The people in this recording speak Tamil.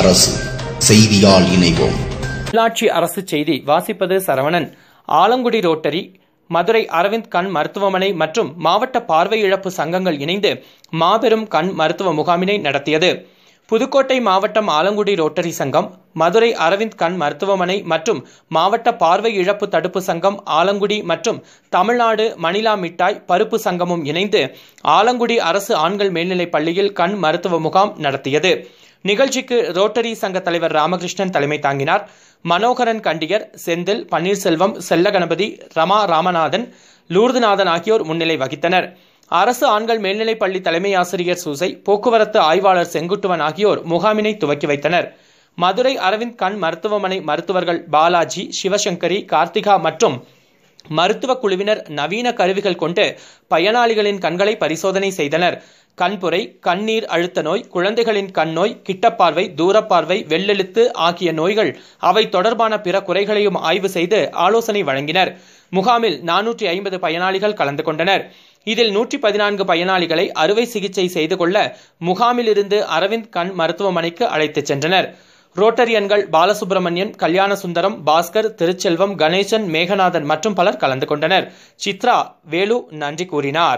அரசு செய்தியால் இணைவோம் உள்ளாட்சி அரசு செய்தி வாசிப்பது சரவணன் ஆலங்குடி ரோட்டரி மதுரை அரவிந்த் கண் மருத்துவமனை மற்றும் மாவட்ட பார்வை இழப்பு சங்கங்கள் இணைந்து மாபெரும் கண் மருத்துவ முகாமினை நடத்தியது புதுக்கோட்டை மாவட்டம் ஆலங்குடி ரோட்டரி சங்கம் மதுரை அரவிந்த் கண் மருத்துவமனை மற்றும் மாவட்ட பார்வை இழப்பு தடுப்பு சங்கம் ஆலங்குடி மற்றும் தமிழ்நாடு மணிலா மிட்டாய் பருப்பு சங்கமும் இணைந்து ஆலங்குடி அரசு ஆண்கள் மேல்நிலைப் பள்ளியில் கண் மருத்துவ முகாம் நடத்தியது நிகழ்ச்சிக்கு ரோட்டரி சங்க தலைவர் ராமகிருஷ்ணன் தலைமை தாங்கினார் மனோகரன் கண்டியர் செந்தில் பன்னீர்செல்வம் செல்லகணபதி ரமா ராமநாதன் லூர்துநாதன் ஆகியோர் முன்னிலை வகித்தனர் அரசு ஆண்கள் மேல்நிலைப் பள்ளி தலைமை ஆசிரியர் சூசை போக்குவரத்து ஆய்வாளர் செங்குட்டுவன் ஆகியோர் முகாமினை துவக்கி வைத்தனர் மதுரை அரவிந்த் கண் மருத்துவமனை மருத்துவர்கள் பாலாஜி சிவசங்கரி கார்த்திகா மற்றும் மருத்துவ குழுவினர் நவீன கருவிகள் கொண்டு பயனாளிகளின் கண்களை பரிசோதனை செய்தனர் கண்புரை கண்ணீர் அழுத்த நோய் குழந்தைகளின் கண்ணோய் கிட்டப்பார்வை தூரப்பார்வை வெள்ளெழுத்து ஆகிய நோய்கள் அவை தொடர்பான பிற குறைகளையும் ஆய்வு செய்து ஆலோசனை வழங்கினர் முகாமில் நானூற்றி ஐம்பது பயனாளிகள் கலந்து கொண்டனர் இதில் நூற்றி பதினான்கு பயனாளிகளை அறுவை சிகிச்சை செய்து கொள்ள முகாமிலிருந்து அரவிந்த் கண் மருத்துவமனைக்கு அழைத்துச் சென்றனர் ரோட்டரியன்கள் பாலசுப்ரமணியன் கல்யாண சுந்தரம் பாஸ்கர் திருச்செல்வம் கணேசன் மேகநாதன் மற்றும் பலர் கலந்து கொண்டனர் சித்ரா வேலு நன்றி கூறினார்